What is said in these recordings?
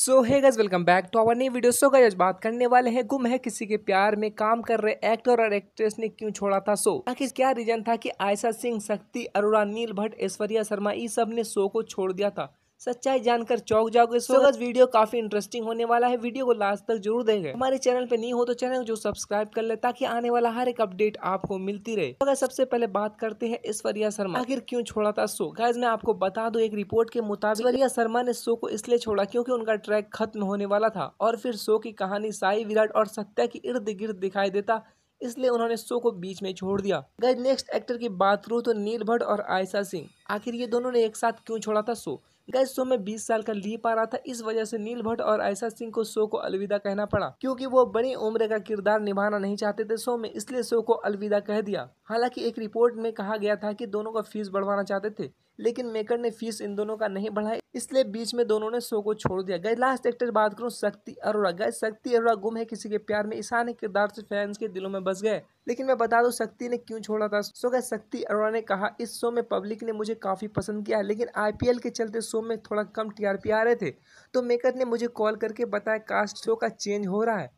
so hey guys welcome back to our नई video so guys बात करने वाले हैं गुम है किसी के प्यार में काम कर रहे एक्टर और एक्ट्रेस ने क्यों छोड़ा था शो आखिर क्या रीजन था कि आयशा सिंह शक्ति अरोड़ा नील भट्ट ऐश्वर्या शर्मा इस सब ने शो को छोड़ दिया था सच्चाई जानकर चौक जाओगे सो so, वीडियो काफी इंटरेस्टिंग होने वाला है वीडियो को लास्ट तक जरूर देखें हमारे चैनल पे नहीं हो तो चैनल जो सब्सक्राइब कर ले ताकि आने वाला हर एक अपडेट आपको मिलती रहे तो अगर सबसे पहले बात करते हैं ईश्वरिया शर्मा आखिर क्यों छोड़ा था शो गाइज मैं आपको बता दू एक रिपोर्ट के मुताबिक ईश्वरिया शर्मा ने शो को इसलिए छोड़ा क्यूँकी उनका ट्रैक खत्म होने वाला था और फिर शो की कहानी साई विराट और सत्या के इर्द गिर्द दिखाई देता इसलिए उन्होंने शो को बीच में छोड़ दिया गए नेक्स्ट एक्टर की बात करूँ तो नील भट्ट और आयशा सिंह आखिर ये दोनों ने एक साथ क्यों छोड़ा था शो गैस शो में 20 साल का ली पा रहा था इस वजह से नील भट्ट और ऐसा सिंह को शो को अलविदा कहना पड़ा क्योंकि वो बड़ी उम्र का किरदार निभाना नहीं चाहते थे शो में इसलिए शो को अलविदा कह दिया हालांकि एक रिपोर्ट में कहा गया था कि दोनों का फीस बढ़वाना चाहते थे लेकिन मेकर ने फीस इन दोनों का नहीं बढ़ाया इसलिए बीच में दोनों ने शो को छोड़ दिया गए लास्ट एक्टर बात करूं शक्ति अरोड़ा गए शक्ति अरोड़ा गुम है किसी के प्यार में ईशान किरदार से फैंस के दिलों में बस गए लेकिन मैं बता दूं शक्ति ने क्यों छोड़ा था सो गए शक्ति अरोड़ा ने कहा इस शो में पब्लिक ने मुझे काफ़ी पसंद किया लेकिन आईपीएल के चलते शो में थोड़ा कम टीआरपी आ रहे थे तो मेकर ने मुझे कॉल करके बताया कास्ट शो का चेंज हो रहा है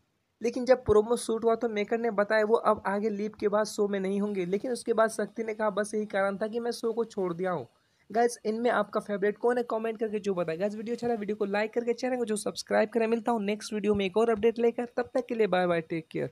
लेकिन जब प्रोमो शूट हुआ तो मेकर ने बताया वो अब आगे लीप के बाद शो में नहीं होंगे लेकिन उसके बाद शक्ति ने कहा बस यही कारण था कि मैं शो को छोड़ दिया हूँ गैस इनमें आपका फेवरेट कौन है कमेंट करके जो बताए गैस वीडियो अच्छा वीडियो को लाइक करके चैनल को जो सब्सक्राइब करें मिलता हूँ नेक्स्ट वीडियो में एक और अपडेट लेकर तब तक के लिए बाय बाय टेक केयर